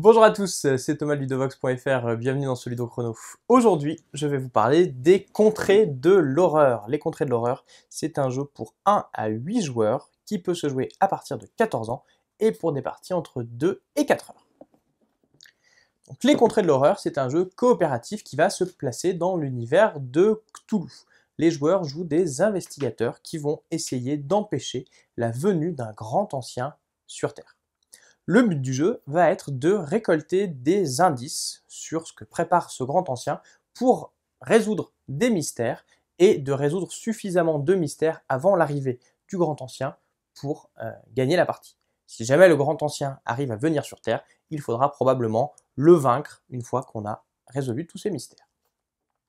Bonjour à tous, euh, c'est Thomas Ludovox.fr, euh, bienvenue dans ce Ludo Chrono. Aujourd'hui, je vais vous parler des contrées de l'horreur. Les contrées de l'horreur, c'est un jeu pour 1 à 8 joueurs qui peut se jouer à partir de 14 ans et pour des parties entre 2 et 4 heures. les contrées de l'horreur, c'est un jeu coopératif qui va se placer dans l'univers de Cthulhu les joueurs jouent des investigateurs qui vont essayer d'empêcher la venue d'un grand ancien sur Terre. Le but du jeu va être de récolter des indices sur ce que prépare ce grand ancien pour résoudre des mystères et de résoudre suffisamment de mystères avant l'arrivée du grand ancien pour euh, gagner la partie. Si jamais le grand ancien arrive à venir sur Terre, il faudra probablement le vaincre une fois qu'on a résolu tous ces mystères.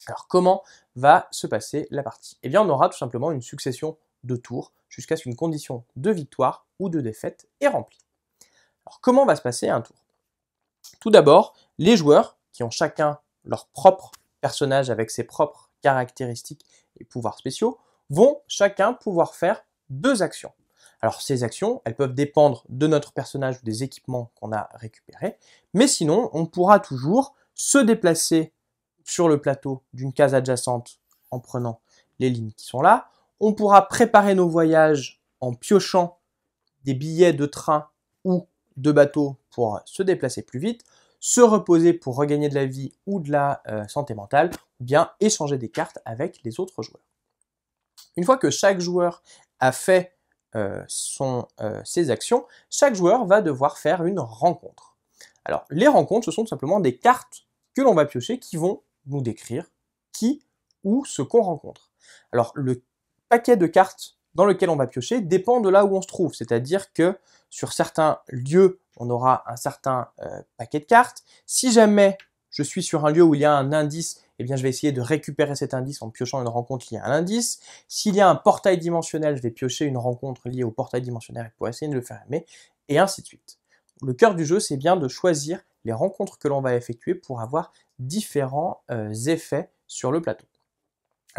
Alors comment va se passer la partie Eh bien on aura tout simplement une succession de tours jusqu'à ce qu'une condition de victoire ou de défaite est remplie. Alors comment va se passer un tour Tout d'abord, les joueurs, qui ont chacun leur propre personnage avec ses propres caractéristiques et pouvoirs spéciaux, vont chacun pouvoir faire deux actions. Alors ces actions, elles peuvent dépendre de notre personnage ou des équipements qu'on a récupérés, mais sinon on pourra toujours se déplacer sur le plateau d'une case adjacente en prenant les lignes qui sont là. On pourra préparer nos voyages en piochant des billets de train ou de bateau pour se déplacer plus vite, se reposer pour regagner de la vie ou de la euh, santé mentale, ou bien échanger des cartes avec les autres joueurs. Une fois que chaque joueur a fait euh, son, euh, ses actions, chaque joueur va devoir faire une rencontre. Alors, les rencontres, ce sont simplement des cartes que l'on va piocher qui vont nous décrire qui ou ce qu'on rencontre. Alors, le paquet de cartes dans lequel on va piocher dépend de là où on se trouve. C'est-à-dire que sur certains lieux, on aura un certain euh, paquet de cartes. Si jamais je suis sur un lieu où il y a un indice, eh bien je vais essayer de récupérer cet indice en piochant une rencontre liée à un indice. S'il y a un portail dimensionnel, je vais piocher une rencontre liée au portail dimensionnel pour essayer de le faire et ainsi de suite. Le cœur du jeu, c'est bien de choisir les rencontres que l'on va effectuer pour avoir différents euh, effets sur le plateau.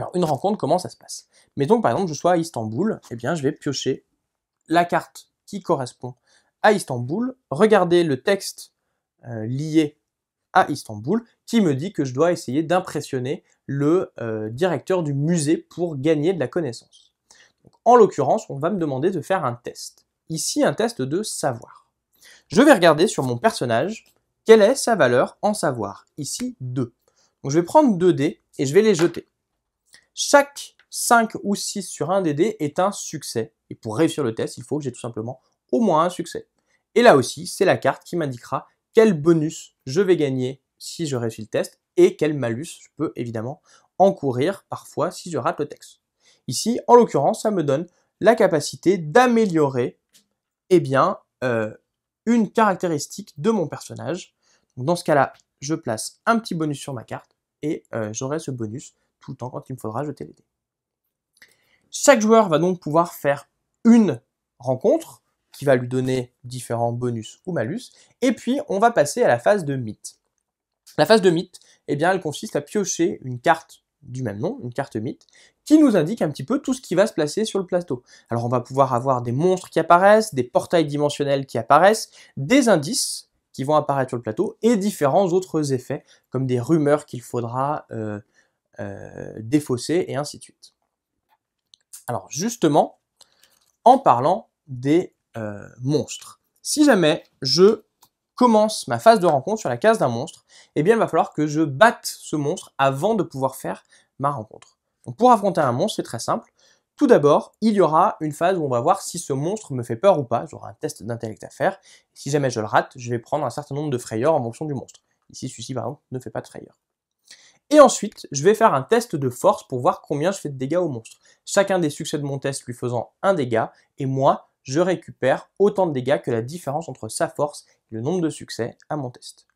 Alors, une rencontre, comment ça se passe Mettons par exemple, je sois à Istanbul, eh bien, je vais piocher la carte qui correspond à Istanbul, regarder le texte euh, lié à Istanbul, qui me dit que je dois essayer d'impressionner le euh, directeur du musée pour gagner de la connaissance. en l'occurrence, on va me demander de faire un test. Ici, un test de savoir. Je vais regarder sur mon personnage quelle est sa valeur en savoir. Ici, 2. Donc je vais prendre 2 dés et je vais les jeter. Chaque 5 ou 6 sur un des dés est un succès. Et pour réussir le test, il faut que j'ai tout simplement au moins un succès. Et là aussi, c'est la carte qui m'indiquera quel bonus je vais gagner si je réussis le test et quel malus je peux évidemment encourir parfois si je rate le texte. Ici, en l'occurrence, ça me donne la capacité d'améliorer eh bien, euh, une caractéristique de mon personnage. dans ce cas-là, je place un petit bonus sur ma carte et euh, j'aurai ce bonus tout le temps quand il me faudra jeter les dés. Chaque joueur va donc pouvoir faire une rencontre qui va lui donner différents bonus ou malus. Et puis, on va passer à la phase de mythe. La phase de mythe, eh bien, elle consiste à piocher une carte du même nom, une carte mythe, qui nous indique un petit peu tout ce qui va se placer sur le plateau. Alors on va pouvoir avoir des monstres qui apparaissent, des portails dimensionnels qui apparaissent, des indices qui vont apparaître sur le plateau, et différents autres effets, comme des rumeurs qu'il faudra euh, euh, et ainsi de suite. Alors justement, en parlant des euh, monstres, si jamais je commence ma phase de rencontre sur la case d'un monstre, eh bien il va falloir que je batte ce monstre avant de pouvoir faire ma rencontre. pour affronter un monstre, c'est très simple. Tout d'abord, il y aura une phase où on va voir si ce monstre me fait peur ou pas. J'aurai un test d'intellect à faire. Si jamais je le rate, je vais prendre un certain nombre de frayeurs en fonction du monstre. Ici, celui-ci, par exemple, ne fait pas de frayeur. Et ensuite, je vais faire un test de force pour voir combien je fais de dégâts au monstre. Chacun des succès de mon test lui faisant un dégât, et moi, je récupère autant de dégâts que la différence entre sa force et le nombre de succès à mon test.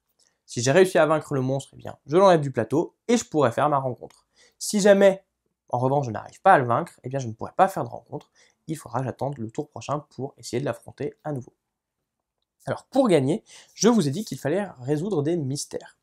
Si j'ai réussi à vaincre le monstre, eh bien, je l'enlève du plateau et je pourrais faire ma rencontre. Si jamais, en revanche, je n'arrive pas à le vaincre, eh bien, je ne pourrai pas faire de rencontre. Il faudra j'attendre le tour prochain pour essayer de l'affronter à nouveau. Alors, pour gagner, je vous ai dit qu'il fallait résoudre des mystères.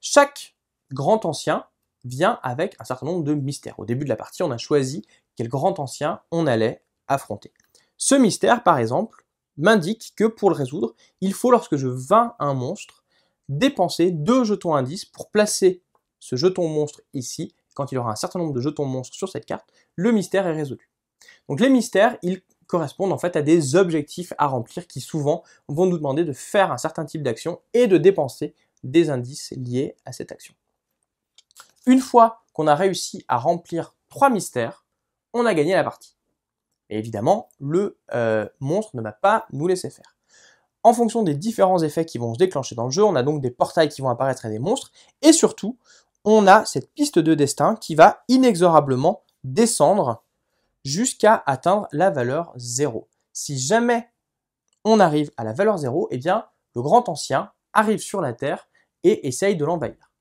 Chaque grand ancien vient avec un certain nombre de mystères. Au début de la partie, on a choisi quel grand ancien on allait affronter. Ce mystère, par exemple, m'indique que pour le résoudre, il faut, lorsque je vins un monstre, dépenser deux jetons indices pour placer ce jeton monstre ici. Quand il aura un certain nombre de jetons monstres sur cette carte, le mystère est résolu. Donc les mystères, ils correspondent en fait à des objectifs à remplir qui souvent vont nous demander de faire un certain type d'action et de dépenser des indices liés à cette action. Une fois qu'on a réussi à remplir trois mystères, on a gagné la partie. Et évidemment, le euh, monstre ne va pas nous laisser faire. En fonction des différents effets qui vont se déclencher dans le jeu, on a donc des portails qui vont apparaître et des monstres, et surtout, on a cette piste de destin qui va inexorablement descendre jusqu'à atteindre la valeur 0. Si jamais on arrive à la valeur 0, eh bien, le grand ancien arrive sur la Terre et essaye de l'envahir.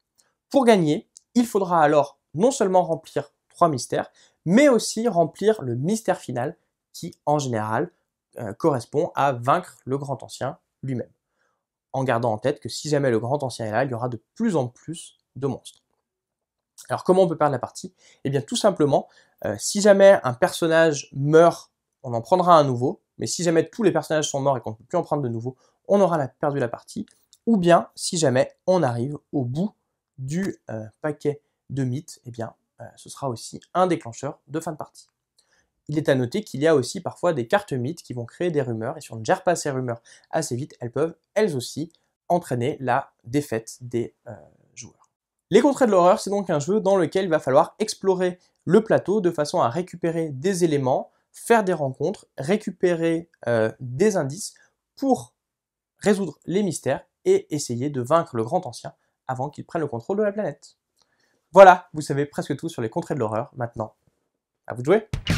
Pour gagner, il faudra alors non seulement remplir trois mystères, mais aussi remplir le mystère final qui, en général, euh, correspond à vaincre le grand ancien lui-même. En gardant en tête que si jamais le grand ancien est là, il y aura de plus en plus de monstres. Alors comment on peut perdre la partie Eh bien tout simplement, euh, si jamais un personnage meurt, on en prendra un nouveau, mais si jamais tous les personnages sont morts et qu'on ne peut plus en prendre de nouveau, on aura perdu la partie, ou bien si jamais on arrive au bout du euh, paquet de mythes, et eh bien, euh, ce sera aussi un déclencheur de fin de partie. Il est à noter qu'il y a aussi parfois des cartes mythes qui vont créer des rumeurs, et si on ne gère pas ces rumeurs assez vite, elles peuvent, elles aussi, entraîner la défaite des euh, joueurs. Les Contrées de l'horreur, c'est donc un jeu dans lequel il va falloir explorer le plateau de façon à récupérer des éléments, faire des rencontres, récupérer des indices pour résoudre les mystères et essayer de vaincre le grand ancien avant qu'ils prennent le contrôle de la planète. Voilà, vous savez presque tout sur les contrées de l'horreur maintenant. À vous de jouer!